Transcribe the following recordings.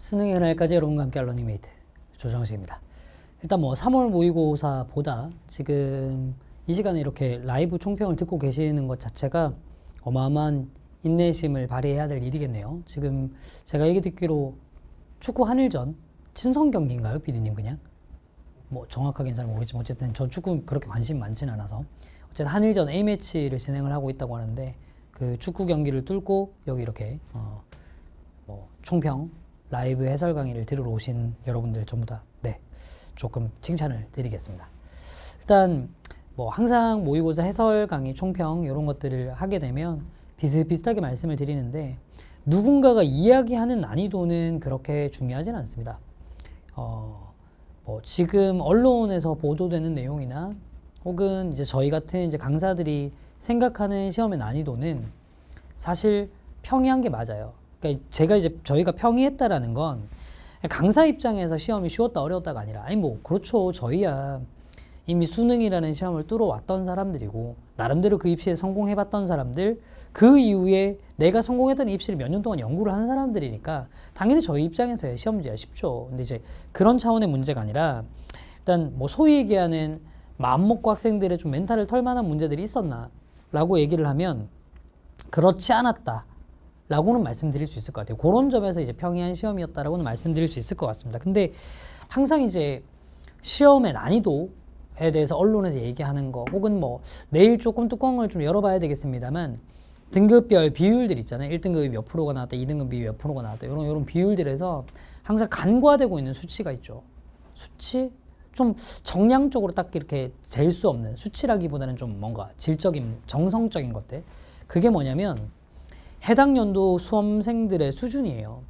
수능의 그날까지 여러분과 함께 할러 이메이트 조정식입니다. 일단 뭐 3월 모의고사보다 지금 이 시간에 이렇게 라이브 총평을 듣고 계시는 것 자체가 어마어마한 인내심을 발휘해야 될 일이겠네요. 지금 제가 얘기 듣기로 축구 한일전 친선 경기인가요, 비디님 그냥? 뭐 정확하게는 잘모르지만 어쨌든 저 축구 그렇게 관심 많지는 않아서 어쨌든 한일전 A 매치를 진행을 하고 있다고 하는데 그 축구 경기를 뚫고 여기 이렇게 어뭐 총평 라이브 해설 강의를 들으러 오신 여러분들 전부 다 네, 조금 칭찬을 드리겠습니다. 일단 뭐 항상 모의고사 해설 강의 총평 이런 것들을 하게 되면 비슷비슷하게 말씀을 드리는데 누군가가 이야기하는 난이도는 그렇게 중요하진 않습니다. 어, 뭐 지금 언론에서 보도되는 내용이나 혹은 이제 저희 같은 이제 강사들이 생각하는 시험의 난이도는 사실 평이한 게 맞아요. 그러니까 제가 이제 저희가 평이했다라는 건 강사 입장에서 시험이 쉬웠다 어려웠다가 아니라 아니 뭐 그렇죠 저희야 이미 수능이라는 시험을 뚫어 왔던 사람들이고 나름대로 그 입시에 성공해봤던 사람들 그 이후에 내가 성공했던 입시를 몇 년 동안 연구를 한 사람들이니까 당연히 저희 입장에서의 시험 문제가 쉽죠. 근데 이제 그런 차원의 문제가 아니라 일단 뭐 소위 얘기하는 맘먹고 학생들의 좀 멘탈을 털 만한 문제들이 있었나 라고 얘기를 하면 그렇지 않았다 라고는 말씀드릴 수 있을 것 같아요. 그런 점에서 이제 평이한 시험이었다라고는 말씀드릴 수 있을 것 같습니다. 근데 항상 이제 시험의 난이도에 대해서 언론에서 얘기하는 거 혹은 뭐 내일 조금 뚜껑을 좀 열어봐야 되겠습니다만 등급별 비율들 있잖아요. 1등급이 몇 프로가 나왔다, 2등급이 몇 프로가 나왔다 이런 이런 비율들에서 항상 간과되고 있는 수치가 있죠. 수치 좀 정량적으로 딱 이렇게 잴 수 없는 수치라기보다는 좀 뭔가 질적인 정성적인 것들 그게 뭐냐면 해당 연도 수험생들의 수준이에요.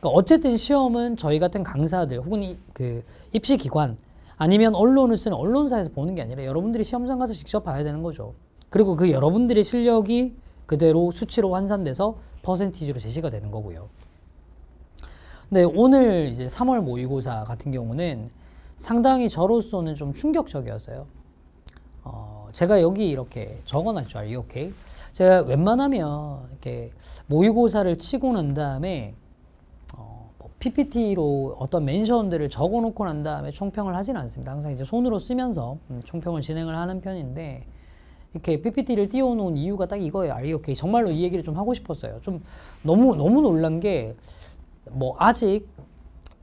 그러니까 어쨌든 시험은 저희 같은 강사들 혹은 이, 그 입시 기관 아니면 언론을 쓰는 언론사에서 보는 게 아니라 여러분들이 시험장 가서 직접 봐야 되는 거죠. 그리고 그 여러분들의 실력이 그대로 수치로 환산돼서 퍼센티지로 제시가 되는 거고요. 근 오늘 이제 3월 모의고사 같은 경우는 상당히 저로서는 좀 충격적이었어요. 어, 제가 여기 이렇게 적어놨죠. 이렇게. 제가 웬만하면 이렇게 모의고사를 치고 난 다음에 어, 뭐 PPT로 어떤 멘션들을 적어놓고 난 다음에 총평을 하진 않습니다. 항상 이제 손으로 쓰면서 음, 총평을 진행을 하는 편인데 이렇게 PPT를 띄워놓은 이유가 딱 이거예요. 아, 이렇게 정말로 이 얘기를 좀 하고 싶었어요. 좀 너무 너무 놀란 게 뭐 아직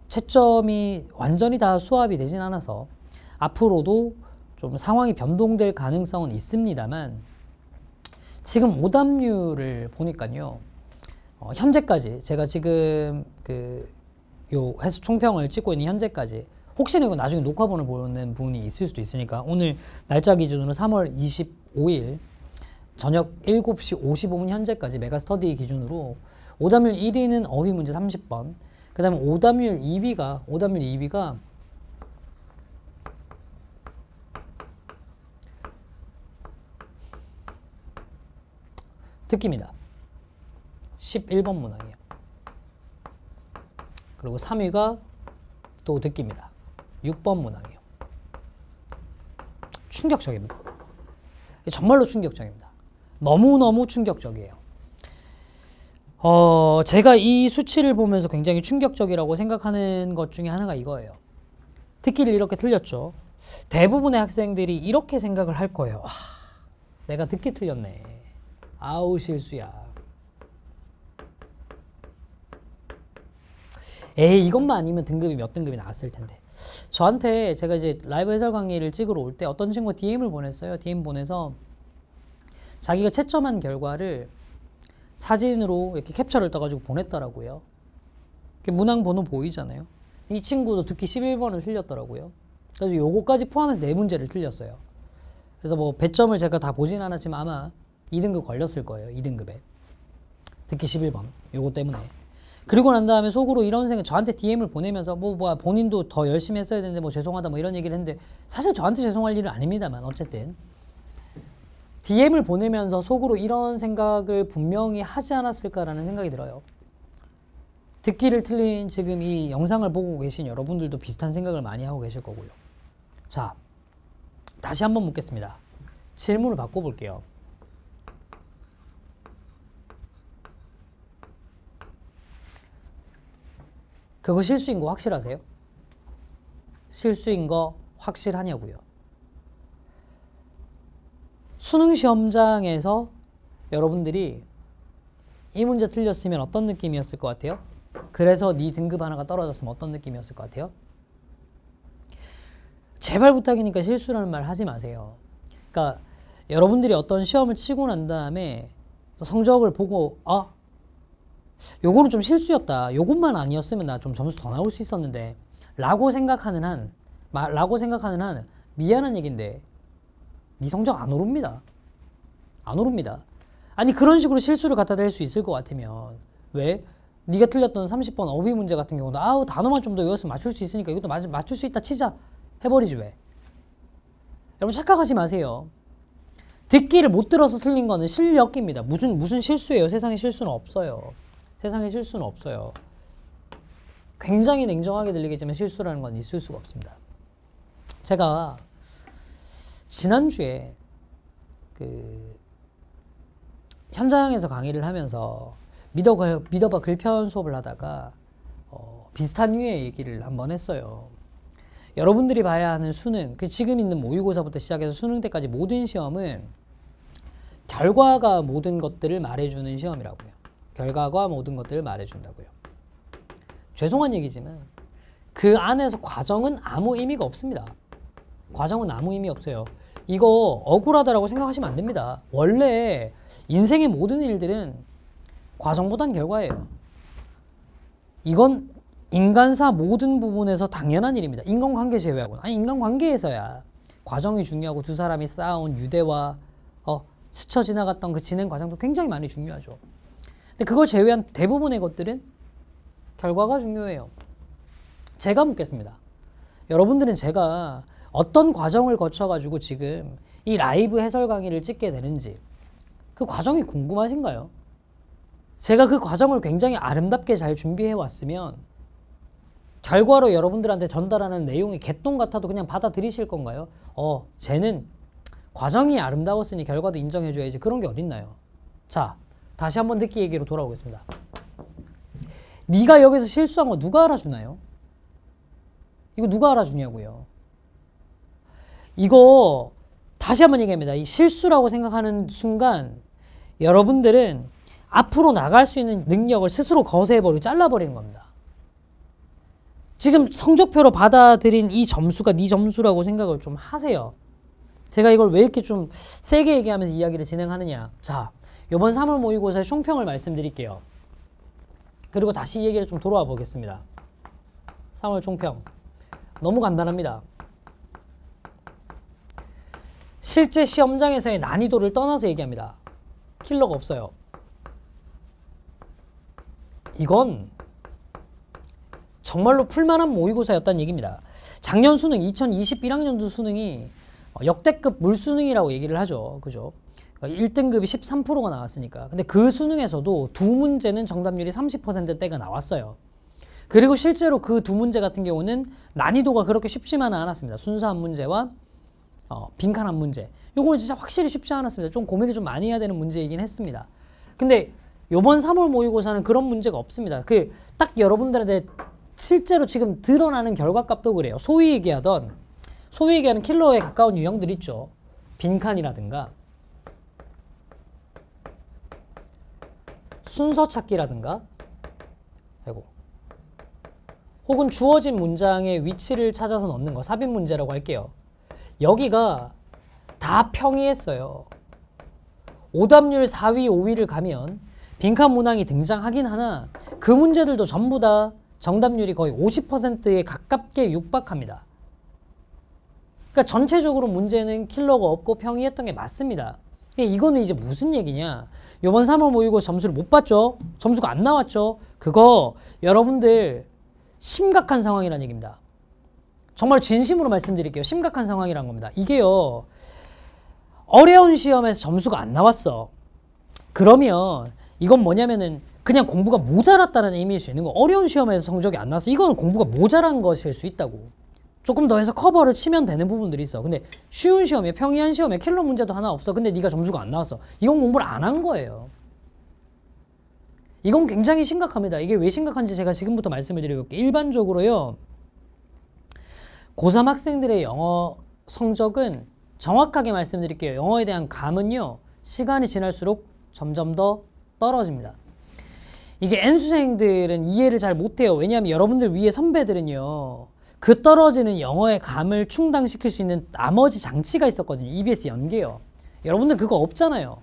채점이 완전히 다 수합이 되진 않아서 앞으로도 좀 상황이 변동될 가능성은 있습니다만 지금 오답률을 보니까요. 어, 현재까지 제가 지금 그요 회수 총평을 찍고 있는 현재까지 혹시나 이거 나중에 녹화본을 보는 분이 있을 수도 있으니까 오늘 날짜 기준으로 3월 25일 저녁 7시 55분 현재까지 메가스터디 기준으로 오답률 1위는 어휘 문제 30번 그 다음에 오답률 2위가 오답률 2위가 듣기입니다. 11번 문항이에요. 그리고 3위가 또 듣기입니다. 6번 문항이요. 충격적입니다. 정말로 충격적입니다. 너무너무 충격적이에요. 어, 제가 이 수치를 보면서 굉장히 충격적이라고 생각하는 것 중에 하나가 이거예요. 듣기를 이렇게 틀렸죠. 대부분의 학생들이 이렇게 생각을 할 거예요. 와, 아, 내가 듣기 틀렸네. 아우 실수야. 에이 이것만 아니면 등급이 몇 등급이 나왔을 텐데. 저한테 제가 이제 라이브 해설 강의를 찍으러 올 때 어떤 친구가 DM을 보냈어요. DM 보내서 자기가 채점한 결과를 사진으로 이렇게 캡처를 떠가지고 보냈더라고요. 문항 번호 보이잖아요. 이 친구도 듣기 11번을 틀렸더라고요. 그래서 요거까지 포함해서 네 문제를 틀렸어요. 그래서 뭐 배점을 제가 다 보진 않았지만 아마 2등급 걸렸을 거예요. 2등급에. 듣기 11번. 요거 때문에. 그리고 난 다음에 속으로 이런 생각 저한테 DM을 보내면서 뭐 뭐야 본인도 더 열심히 했어야 되는데 뭐 죄송하다 뭐 이런 얘기를 했는데 사실 저한테 죄송할 일은 아닙니다만 어쨌든 DM을 보내면서 속으로 이런 생각을 분명히 하지 않았을까라는 생각이 들어요. 듣기를 틀린 지금 이 영상을 보고 계신 여러분들도 비슷한 생각을 많이 하고 계실 거고요. 자, 다시 한번 묻겠습니다. 질문을 바꿔볼게요. 그거 실수인 거 확실하세요? 실수인 거 확실하냐고요. 수능 시험장에서 여러분들이 이 문제 틀렸으면 어떤 느낌이었을 것 같아요? 그래서 네 등급 하나가 떨어졌으면 어떤 느낌이었을 것 같아요? 제발 부탁이니까 실수라는 말 하지 마세요. 그러니까 여러분들이 어떤 시험을 치고 난 다음에 성적을 보고 아 요거는 좀 실수였다. 요것만 아니었으면 나 좀 점수 더 나올 수 있었는데 라고 생각하는 한 마, 라고 생각하는 한 미안한 얘긴데 네 성적 안 오릅니다. 안 오릅니다. 아니 그런 식으로 실수를 갖다 댈 수 있을 것 같으면 왜 네가 틀렸던 30번 어휘 문제 같은 경우도 아우 단어만 좀 더 외웠으면 맞출 수 있으니까 이것도 맞, 맞출 수 있다 치자 해버리지 왜 여러분 착각하지 마세요 듣기를 못 들어서 틀린 거는 실력입니다 무슨 무슨 실수예요 세상에 실수는 없어요 세상에 실수는 없어요. 굉장히 냉정하게 들리겠지만 실수라는 건 있을 수가 없습니다. 제가 지난주에 그 현장에서 강의를 하면서 믿어봐, 믿어봐 글편 수업을 하다가 어, 비슷한 유의 얘기를 한번 했어요. 여러분들이 봐야 하는 수능, 그 지금 있는 모의고사부터 시작해서 수능 때까지 모든 시험은 결과가 모든 것들을 말해주는 시험이라고요. 결과가 모든 것들을 말해준다고요. 죄송한 얘기지만 그 안에서 과정은 아무 의미가 없습니다. 과정은 아무 의미 없어요. 이거 억울하다라고 생각하시면 안 됩니다. 원래 인생의 모든 일들은 과정보단 결과예요. 이건 인간사 모든 부분에서 당연한 일입니다. 인간관계 제외하고 아니 인간관계에서야 과정이 중요하고 두 사람이 쌓아온 유대와 어, 스쳐 지나갔던 그 진행 과정도 굉장히 많이 중요하죠. 근데 그걸 제외한 대부분의 것들은 결과가 중요해요. 제가 묻겠습니다. 여러분들은 제가 어떤 과정을 거쳐가지고 지금 이 라이브 해설 강의를 찍게 되는지 그 과정이 궁금하신가요? 제가 그 과정을 굉장히 아름답게 잘 준비해 왔으면 결과로 여러분들한테 전달하는 내용이 개똥 같아도 그냥 받아들이실 건가요? 어, 쟤는 과정이 아름다웠으니 결과도 인정해줘야지 그런 게 어딨나요? 자, 다시 한번 듣기 얘기로 돌아오겠습니다. 네가 여기서 실수한 거 누가 알아주나요? 이거 누가 알아주냐고요. 이거 다시 한번 얘기합니다. 이 실수라고 생각하는 순간 여러분들은 앞으로 나갈 수 있는 능력을 스스로 거세해버리고 잘라버리는 겁니다. 지금 성적표로 받아들인 이 점수가 네 점수라고 생각을 좀 하세요. 제가 이걸 왜 이렇게 좀 세게 얘기하면서 이야기를 진행하느냐. 자, 이번 3월 모의고사의 총평을 말씀드릴게요. 그리고 다시 얘기를 좀 돌아와 보겠습니다. 3월 총평. 너무 간단합니다. 실제 시험장에서의 난이도를 떠나서 얘기합니다. 킬러가 없어요. 이건 정말로 풀만한 모의고사였다는 얘기입니다. 작년 수능 2021학년도 수능이 역대급 물수능이라고 얘기를 하죠. 그죠? 1등급이 그러니까 13%가 나왔으니까. 근데 그 수능에서도 두 문제는 정답률이 30%대가 나왔어요. 그리고 실제로 그 두 문제 같은 경우는 난이도가 그렇게 쉽지만은 않았습니다. 순수한 문제와 어, 빈칸한 문제. 요거는 진짜 확실히 쉽지 않았습니다. 좀 고민을 좀 많이 해야 되는 문제이긴 했습니다. 근데 요번 3월 모의고사는 그런 문제가 없습니다. 그 딱 여러분들한테 실제로 지금 드러나는 결과값도 그래요. 소위 얘기하던 소위 얘기하는 킬러에 가까운 유형들 있죠. 빈칸이라든가 순서 찾기라든가 아이고, 혹은 주어진 문장의 위치를 찾아서 넣는 거 삽입 문제라고 할게요. 여기가 다 평이했어요. 오답률 4위, 5위를 가면 빈칸 문항이 등장하긴 하나 그 문제들도 전부 다 정답률이 거의 50%에 가깝게 육박합니다. 그러니까 전체적으로 문제는 킬러가 없고 평이했던 게 맞습니다. 이거는 이제 무슨 얘기냐. 요번 3월 모의고 점수를 못 봤죠. 점수가 안 나왔죠. 그거 여러분들 심각한 상황이라는 얘기입니다. 정말 진심으로 말씀드릴게요. 심각한 상황이란 겁니다. 이게요. 어려운 시험에서 점수가 안 나왔어. 그러면 이건 뭐냐면은 그냥 공부가 모자랐다는 의미일 수 있는 거. 어려운 시험에서 성적이 안 나서 이건 공부가 모자란 것일 수 있다고. 조금 더 해서 커버를 치면 되는 부분들이 있어. 근데 쉬운 시험에 평이한 시험에 킬러 문제도 하나 없어. 근데 네가 점수가 안 나왔어. 이건 공부를 안 한 거예요. 이건 굉장히 심각합니다. 이게 왜 심각한지 제가 지금부터 말씀을 드려볼게요. 일반적으로요. 고3 학생들의 영어 성적은 정확하게 말씀드릴게요. 영어에 대한 감은요. 시간이 지날수록 점점 더 떨어집니다. 이게 N수생들은 이해를 잘 못해요. 왜냐하면 여러분들 위에 선배들은요. 그 떨어지는 영어의 감을 충당시킬 수 있는 나머지 장치가 있었거든요. EBS 연계요. 여러분들 그거 없잖아요.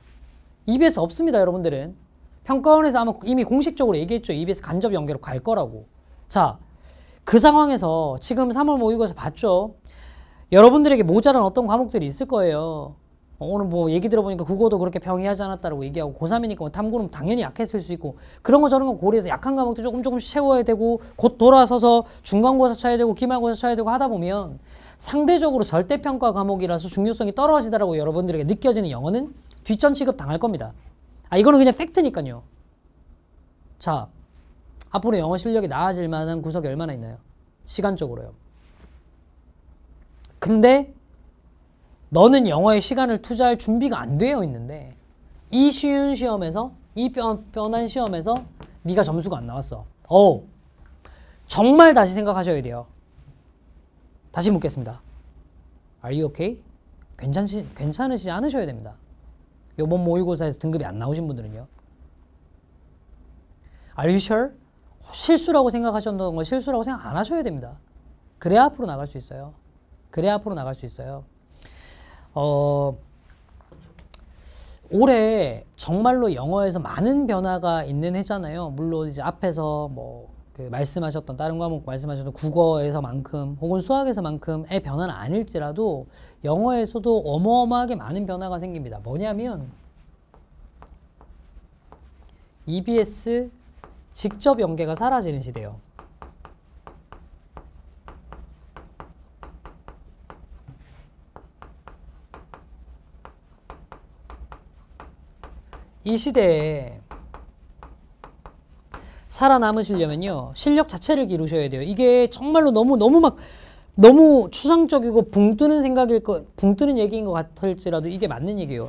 EBS 없습니다, 여러분들은. 평가원에서 아마 이미 공식적으로 얘기했죠. EBS 간접 연계로 갈 거라고. 자, 그 상황에서 지금 3월 모의고사 봤죠? 여러분들에게 모자란 어떤 과목들이 있을 거예요. 어, 오늘 뭐 얘기 들어보니까 국어도 그렇게 병이하지 않았다라고 얘기하고 고3이니까 뭐 탐구는 당연히 약했을 수 있고 그런 거 저런 거 고려해서 약한 과목도 조금 조금씩 채워야 되고 곧 돌아서서 중간고사 쳐야 되고 기말고사 쳐야 되고 하다 보면 상대적으로 절대평가 과목이라서 중요성이 떨어지다라고 여러분들에게 느껴지는 영어는 뒷전 취급 당할 겁니다. 아 이거는 그냥 팩트니까요. 자 앞으로 영어 실력이 나아질 만한 구석이 얼마나 있나요? 시간적으로요. 근데 너는 영어에 시간을 투자할 준비가 안 되어 있는데 이 쉬운 시험에서 이 뻔한 시험에서 네가 점수가 안 나왔어. 어 정말 다시 생각하셔야 돼요. 다시 묻겠습니다. Are you okay? 괜찮시, 괜찮으시지 않으셔야 됩니다. 요번 모의고사에서 등급이 안 나오신 분들은요. Are you sure? 실수라고 생각하셨던 거 실수라고 생각 안 하셔야 됩니다. 그래야 앞으로 나갈 수 있어요. 그래야 앞으로 나갈 수 있어요. 어, 올해 정말로 영어에서 많은 변화가 있는 해잖아요. 물론 이제 앞에서 뭐그 말씀하셨던 다른 과목 말씀하셨던 국어에서만큼 혹은 수학에서만큼의 변화는 아닐지라도 영어에서도 어마어마하게 많은 변화가 생깁니다. 뭐냐면 EBS 직접 연계가 사라지는 시대예요. 이 시대에 살아남으시려면요 실력 자체를 기르셔야 돼요 이게 정말로 너무 너무 막 너무 추상적이고 붕뜨는 생각일 거 붕뜨는 얘기인 것 같을지라도 이게 맞는 얘기예요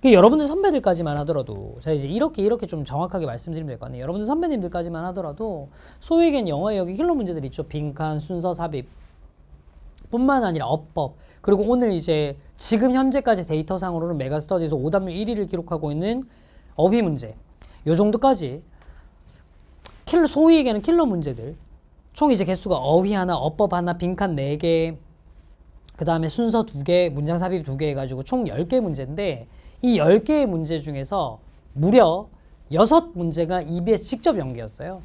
그러니까 여러분들 선배들까지만 하더라도 자 이제 이렇게 이렇게 좀 정확하게 말씀드리면 될 것 같네요 여러분들 선배님들까지만 하더라도 소위겐 영어의 여기 힐러 문제들 있죠 빈칸 순서 삽입 뿐만 아니라 어법 그리고 오늘 이제 지금 현재까지 데이터상으로는 메가스터디에서 오답률 1위를 기록하고 있는 어휘 문제 요 정도까지 킬러 소위 에게는 킬러 문제들 총 이제 개수가 어휘 하나, 어법 하나, 빈칸 4개 그 다음에 순서 2개, 문장 삽입 2개 해가지고 총 10개 문제인데 이 10개의 문제 중에서 무려 6문제가 EBS 직접 연계였어요.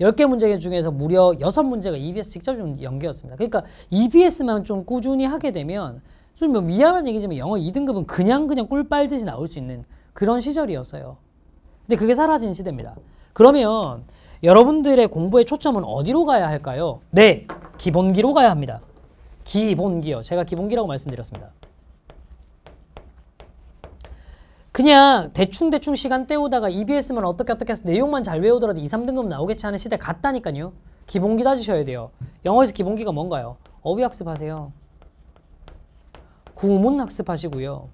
10개 문제 중에서 무려 6문제가 EBS 직접 연계였습니다. 그러니까 EBS만 좀 꾸준히 하게 되면 좀 뭐 미안한 얘기지만 영어 2등급은 그냥 그냥 꿀 빨듯이 나올 수 있는 그런 시절이었어요. 근데 그게 사라진 시대입니다. 그러면 여러분들의 공부의 초점은 어디로 가야 할까요? 네, 기본기로 가야 합니다. 기본기요. 제가 기본기라고 말씀드렸습니다. 그냥 대충대충 시간 때우다가 EBS만 어떻게 어떻게 해서 내용만 잘 외우더라도 2, 3등급 나오겠지 하는 시대 같다니까요. 기본기 다지셔야 돼요. 영어에서 기본기가 뭔가요? 어휘 학습하세요. 구문 학습하시고요.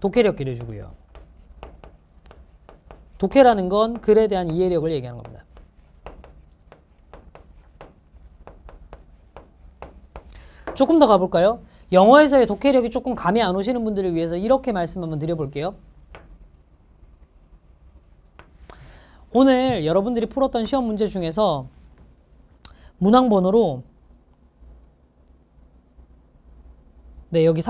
독해력 길해주고요. 독해라는 건 글에 대한 이해력을 얘기하는 겁니다. 조금 더 가볼까요? 영어에서의 독해력이 조금 감이 안 오시는 분들을 위해서 이렇게 말씀 한번 드려볼게요. 오늘 여러분들이 풀었던 시험 문제 중에서 문항 번호로 네 여기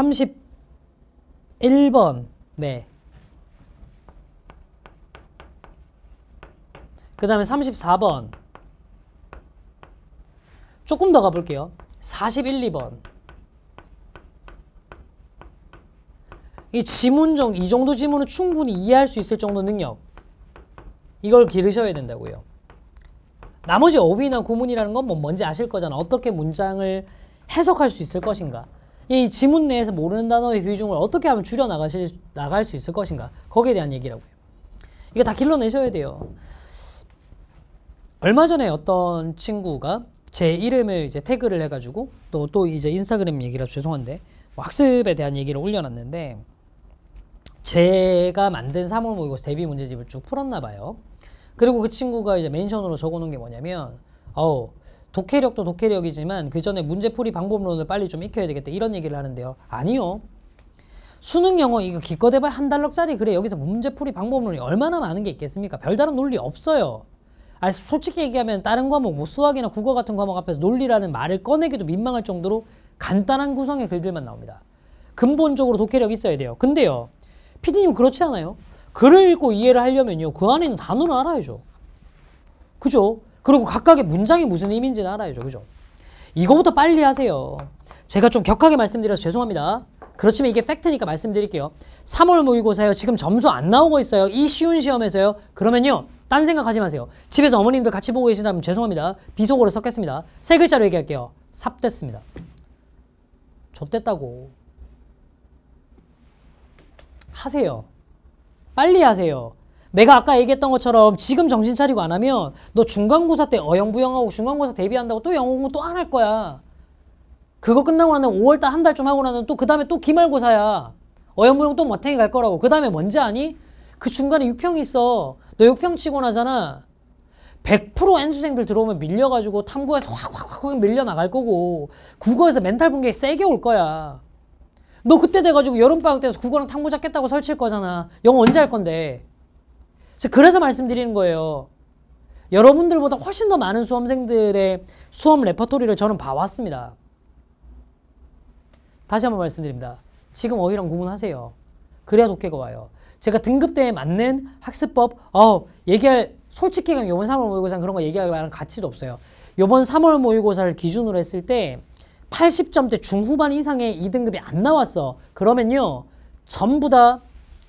1번. 네. 그 다음에 34번. 조금 더 가볼게요. 41, 2번. 이 지문 정도, 이 정도 지문은 충분히 이해할 수 있을 정도 능력. 이걸 기르셔야 된다고요. 나머지 어휘나 구문이라는 건뭐 뭔지 아실 거잖아. 어떻게 문장을 해석할 수 있을 것인가. 이 지문 내에서 모르는 단어의 비중을 어떻게 하면 줄여 나가실 나갈 수 있을 것인가 거기에 대한 얘기라고요. 이거 다 길러내셔야 돼요. 얼마 전에 어떤 친구가 제 이름을 이제 태그를 해가지고 또 또 이제 인스타그램 얘기라 죄송한데 학습에 대한 얘기를 올려놨는데 제가 만든 3월 모의고사 대비 문제집을 쭉 풀었나 봐요. 그리고 그 친구가 이제 멘션으로 적어놓은 게 뭐냐면 어우 독해력도 독해력이지만 그 전에 문제풀이 방법론을 빨리 좀 익혀야 되겠다 이런 얘기를 하는데요. 아니요. 수능 영어 이거 기껏해봐 한 달러짜리 그래 여기서 문제풀이 방법론이 얼마나 많은 게 있겠습니까? 별다른 논리 없어요. 아 솔직히 얘기하면 다른 과목 뭐 수학이나 국어 같은 과목 앞에서 논리라는 말을 꺼내기도 민망할 정도로 간단한 구성의 글들만 나옵니다. 근본적으로 독해력 있어야 돼요. 근데요. 피디님 그렇지 않아요? 글을 읽고 이해를 하려면요. 그 안에 있는 단어를 알아야죠. 그죠? 그리고 각각의 문장이 무슨 의미인지는 알아야죠. 그죠? 이거부터 빨리 하세요. 제가 좀 격하게 말씀드려서 죄송합니다. 그렇지만 이게 팩트니까 말씀드릴게요. 3월 모의고사요. 지금 점수 안 나오고 있어요. 이 쉬운 시험에서요. 그러면요. 딴 생각하지 마세요. 집에서 어머님들 같이 보고 계신다면 죄송합니다. 비속어로 섞겠습니다. 세 글자로 얘기할게요. 삽됐습니다. 좆됐다고. 하세요. 빨리 하세요. 내가 아까 얘기했던 것처럼 지금 정신 차리고 안 하면 너 중간고사 때 어영부영하고 중간고사 대비한다고 또 영어 공부 또 안 할 거야. 그거 끝나고 나면 5월달 한 달쯤 하고 나면 또 그 다음에 또 기말고사야. 어영부영 또 머탱이 갈 거라고. 그 다음에 뭔지 아니? 그 중간에 6평 있어. 너 6평 치고 나잖아. 100% N수생들 들어오면 밀려가지고 탐구에서 확확 확 밀려나갈 거고 국어에서 멘탈 붕괴 세게 올 거야. 너 그때 돼가지고 여름방학 때서 국어랑 탐구 잡겠다고 설치할 거잖아. 영어 언제 할 건데? 그래서 말씀드리는 거예요. 여러분들보다 훨씬 더 많은 수험생들의 수험 레퍼토리를 저는 봐왔습니다. 다시 한번 말씀드립니다. 지금 어휘랑 구분하세요. 그래야 독해가 와요. 제가 등급대에 맞는 학습법, 어, 얘기할, 솔직히 이번 3월 모의고사는 그런 거 얘기할 만한 가치도 없어요. 이번 3월 모의고사를 기준으로 했을 때 80점대 중후반 이상의 2등급이 안 나왔어. 그러면요, 전부 다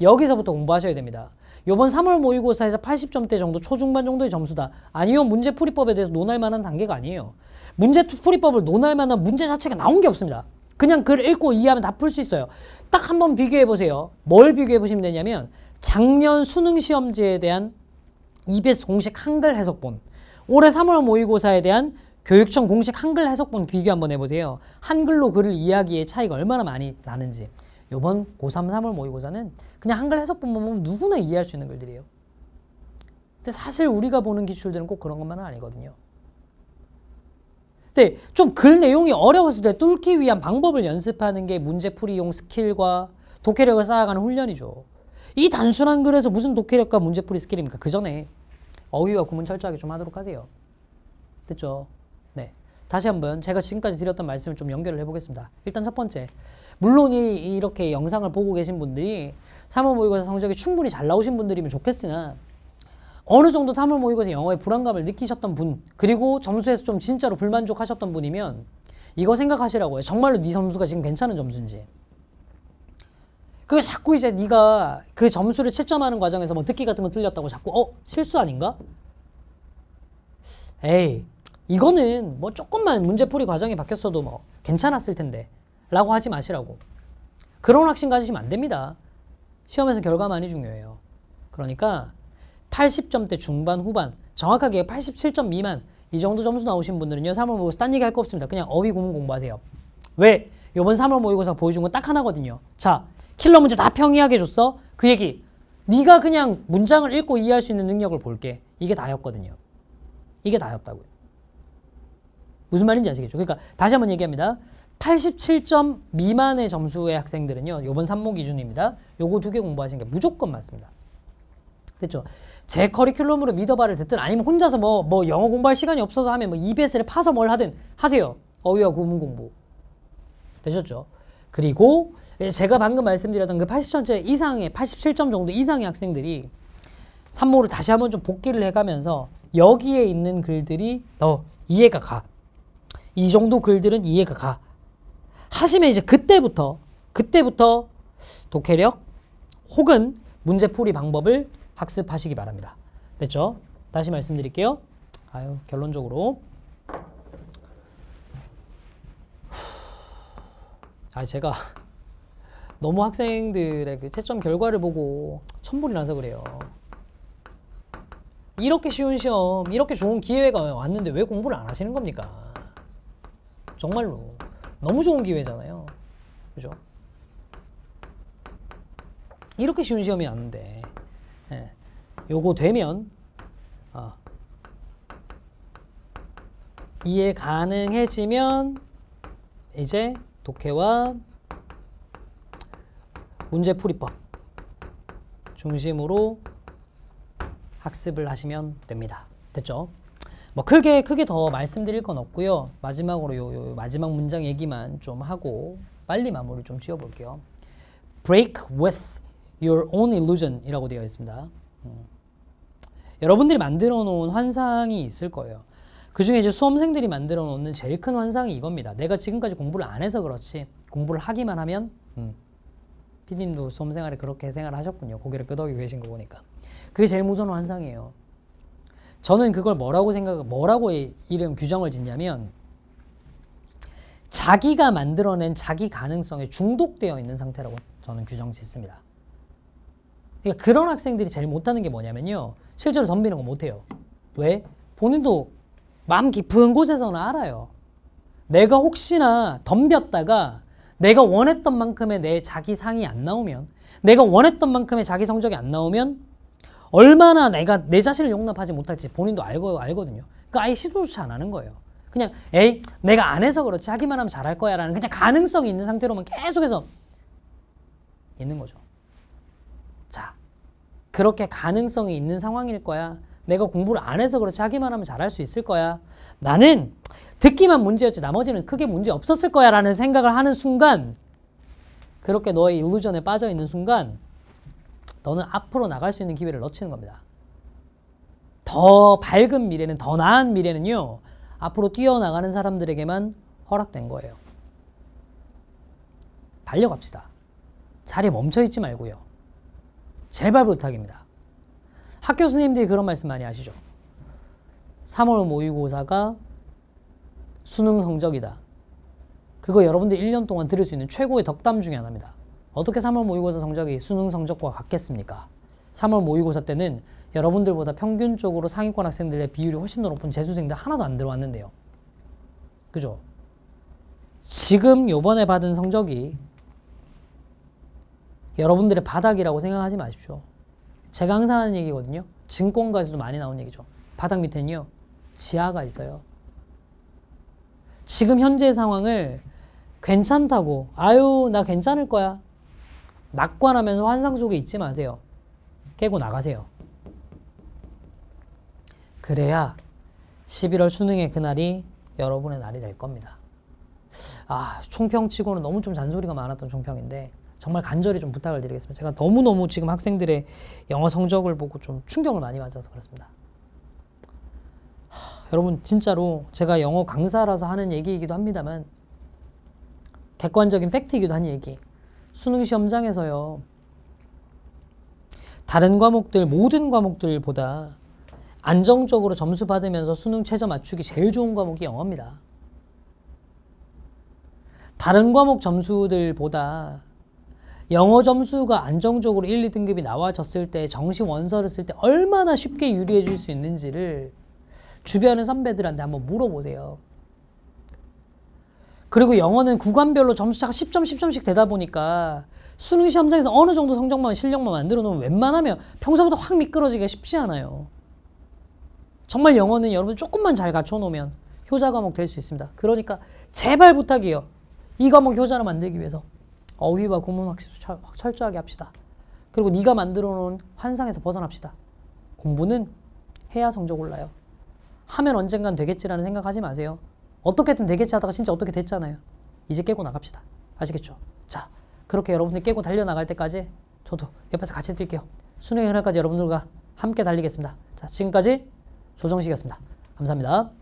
여기서부터 공부하셔야 됩니다. 요번 3월 모의고사에서 80점대 정도 초중반 정도의 점수다. 아니요. 문제 풀이법에 대해서 논할 만한 단계가 아니에요. 문제 풀이법을 논할 만한 문제 자체가 나온 게 없습니다. 그냥 글 읽고 이해하면 다 풀 수 있어요. 딱 한번 비교해 보세요. 뭘 비교해 보시면 되냐면 작년 수능 시험지에 대한 EBS 공식 한글 해석본 올해 3월 모의고사에 대한 교육청 공식 한글 해석본 비교 한번 해보세요. 한글로 글을 이해하기에 차이가 얼마나 많이 나는지. 요번 고3 3월 모의고사는 그냥 한글 해석본 보면 누구나 이해할 수 있는 글들이에요. 근데 사실 우리가 보는 기출들은 꼭 그런 것만은 아니거든요. 근데 좀 글 내용이 어려웠을 때 뚫기 위한 방법을 연습하는 게 문제풀이용 스킬과 독해력을 쌓아가는 훈련이죠. 이 단순한 글에서 무슨 독해력과 문제풀이 스킬입니까? 그 전에 어휘와 구문 철저하게 좀 하도록 하세요. 됐죠? 다시 한번 제가 지금까지 드렸던 말씀을 좀 연결을 해보겠습니다. 일단 첫 번째, 물론 이, 이렇게 영상을 보고 계신 분들이 3월 모의고사 성적이 충분히 잘 나오신 분들이면 좋겠으나 어느 정도 3월 모의고사 영어에 불안감을 느끼셨던 분 그리고 점수에서 좀 진짜로 불만족하셨던 분이면 이거 생각하시라고요. 정말로 네 점수가 지금 괜찮은 점수인지. 그게 자꾸 이제 네가 그 점수를 채점하는 과정에서 뭐 듣기 같은 거 틀렸다고 자꾸 어 실수 아닌가? 에이 이거는 뭐 조금만 문제풀이 과정이 바뀌었어도 뭐 괜찮았을 텐데 라고 하지 마시라고. 그런 확신 가지시면 안 됩니다. 시험에서 결과만이 중요해요. 그러니까 80점대 중반 후반 정확하게 87점 미만 이 정도 점수 나오신 분들은요 3월 모의고사 딴 얘기 할 거 없습니다. 그냥 어휘 구문 공부하세요. 왜? 요번 3월 모의고사 보여준 건 딱 하나거든요. 자 킬러 문제 다 평이하게 줬어? 그 얘기 네가 그냥 문장을 읽고 이해할 수 있는 능력을 볼게. 이게 다였거든요. 이게 다였다고요. 무슨 말인지 아시겠죠? 그러니까 다시 한번 얘기합니다. 87점 미만의 점수의 학생들은요. 요번 3모 기준입니다. 요거 두 개 공부하시는 게 무조건 맞습니다. 됐죠? 제 커리큘럼으로 미더바를 듣든 아니면 혼자서 뭐, 뭐 영어 공부할 시간이 없어서 하면 뭐 EBS를 파서 뭘 하든 하세요. 어휘와 구문 공부. 되셨죠? 그리고 제가 방금 말씀드렸던 그 80점대 이상의 87점 정도 이상의 학생들이 산모를 다시 한번 좀 복기를 해가면서 여기에 있는 글들이 더 이해가 가. 이 정도 글들은 이해가 가. 하시면 이제 그때부터 그때부터 독해력 혹은 문제풀이 방법을 학습하시기 바랍니다. 됐죠? 다시 말씀드릴게요. 아유 결론적으로 아 제가 너무 학생들의 그 채점 결과를 보고 천불이 나서 그래요. 이렇게 쉬운 시험, 이렇게 좋은 기회가 왔는데 왜 공부를 안 하시는 겁니까? 정말로 너무 좋은 기회잖아요. 그죠? 이렇게 쉬운 시험이 아닌데 예. 요거 되면 어. 이해 가능해지면 이제 독해와 문제 풀이법 중심으로 학습을 하시면 됩니다. 됐죠? 뭐 크게 크게 더 말씀드릴 건 없고요. 마지막으로 요, 요, 마지막 문장 얘기만 좀 하고 빨리 마무리 좀 지어볼게요. Break with your own illusion이라고 되어 있습니다. 음. 여러분들이 만들어 놓은 환상이 있을 거예요. 그 중에 이제 수험생들이 만들어 놓는 제일 큰 환상이 이겁니다. 내가 지금까지 공부를 안 해서 그렇지 공부를 하기만 하면 음. 피님도 수험생활에 그렇게 생활하셨군요. 고개를 끄덕이고 계신 거 보니까 그게 제일 무서운 환상이에요. 저는 그걸 뭐라고 생각, 뭐라고 이름 규정을 짓냐면 자기가 만들어낸 자기 가능성에 중독되어 있는 상태라고 저는 규정 짓습니다. 그러니까 그런 학생들이 제일 못하는 게 뭐냐면요. 실제로 덤비는 거 못해요. 왜? 본인도 마음 깊은 곳에서는 알아요. 내가 혹시나 덤볐다가 내가 원했던 만큼의 내 자기 상이 안 나오면 내가 원했던 만큼의 자기 성적이 안 나오면 얼마나 내가 내 자신을 용납하지 못할지 본인도 알고, 알거든요. 그 아예 시도조차 안 하는 거예요. 그냥 에이 내가 안 해서 그렇지 하기만 하면 잘할 거야 라는 그냥 가능성이 있는 상태로만 계속해서 있는 거죠. 자 그렇게 가능성이 있는 상황일 거야. 내가 공부를 안 해서 그렇지 하기만 하면 잘할 수 있을 거야. 나는 듣기만 문제였지 나머지는 크게 문제 없었을 거야 라는 생각을 하는 순간 그렇게 너의 일루전에 빠져 있는 순간 너는 앞으로 나갈 수 있는 기회를 놓치는 겁니다. 더 밝은 미래는 더 나은 미래는요. 앞으로 뛰어나가는 사람들에게만 허락된 거예요. 달려갑시다. 자리에 멈춰 있지 말고요. 제발 부탁입니다. 학교 선생님들이 그런 말씀 많이 하시죠. 3월 모의고사가 수능 성적이다. 그거 여러분들 1년 동안 들을 수 있는 최고의 덕담 중에 하나입니다. 어떻게 3월 모의고사 성적이 수능 성적과 같겠습니까? 3월 모의고사 때는 여러분들보다 평균적으로 상위권 학생들의 비율이 훨씬 더 높은 재수생들 하나도 안 들어왔는데요. 그죠? 지금 요번에 받은 성적이 여러분들의 바닥이라고 생각하지 마십시오. 제가 항상 하는 얘기거든요. 증권가에서도 많이 나온 얘기죠. 바닥 밑에는요. 지하가 있어요. 지금 현재 상황을 괜찮다고 아유 나 괜찮을 거야 낙관하면서 환상 속에 있지 마세요. 깨고 나가세요. 그래야 11월 수능의 그날이 여러분의 날이 될 겁니다. 아, 총평치고는 너무 좀 잔소리가 많았던 총평인데 정말 간절히 좀 부탁을 드리겠습니다. 제가 너무너무 지금 학생들의 영어 성적을 보고 좀 충격을 많이 받아서 그렇습니다. 하, 여러분 진짜로 제가 영어 강사라서 하는 얘기이기도 합니다만 객관적인 팩트이기도 한 얘기 수능 시험장에서요. 다른 과목들 모든 과목들보다 안정적으로 점수 받으면서 수능 최저 맞추기 제일 좋은 과목이 영어입니다. 다른 과목 점수들보다 영어 점수가 안정적으로 1, 2등급이 나와졌을 때 정시 원서를 쓸 때 얼마나 쉽게 유리해질 수 있는지를 주변의 선배들한테 한번 물어보세요. 그리고 영어는 구간별로 점수차가 10점, 10점씩 되다 보니까 수능 시험장에서 어느 정도 성적만, 실력만 만들어 놓으면 웬만하면 평소보다 확 미끄러지기가 쉽지 않아요. 정말 영어는 여러분 조금만 잘 갖춰놓으면 효자 과목 될 수 있습니다. 그러니까 제발 부탁이에요. 이 과목 효자로 만들기 위해서 어휘와 고문 학습 철, 철저하게 합시다. 그리고 네가 만들어 놓은 환상에서 벗어납시다. 공부는 해야 성적 올라요. 하면 언젠간 되겠지라는 생각하지 마세요. 어떻게든 되겠지 하다가 진짜 어떻게 됐잖아요. 이제 깨고 나갑시다. 아시겠죠? 자, 그렇게 여러분들이 깨고 달려나갈 때까지 저도 옆에서 같이 뛸게요. 수능의 그날까지 여러분들과 함께 달리겠습니다. 자, 지금까지 조정식이었습니다. 감사합니다.